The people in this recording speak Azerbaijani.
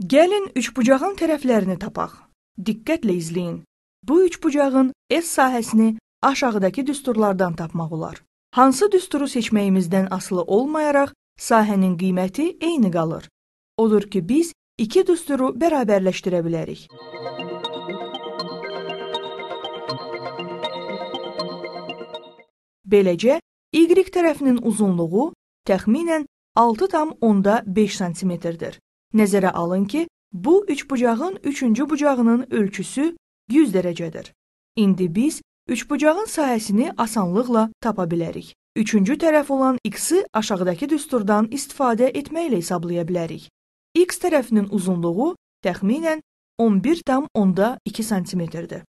Gəlin üçbucağın tərəflərini tapaq. Diqqətlə izləyin. Bu üçbucağın S sahəsini aşağıdakı düsturlardan tapmaq olar. Hansı düsturu seçməyimizdən asılı olmayaraq sahənin qiyməti eyni qalır. Odur ki, biz iki düsturu bərabərləşdirə bilərik. Beləcə, Y tərəfinin uzunluğu təxminən 6,5 sm-dir. Nəzərə alın ki, bu üçbucağın üçüncü bucağının ölçüsü 100 dərəcədir. İndi biz üçbucağın sahəsini asanlıqla tapa bilərik. Üçüncü tərəf olan x-i aşağıdakı düsturdan istifadə etməklə hesablaya bilərik. x tərəfinin uzunluğu təxminən 11,2 sm-dir.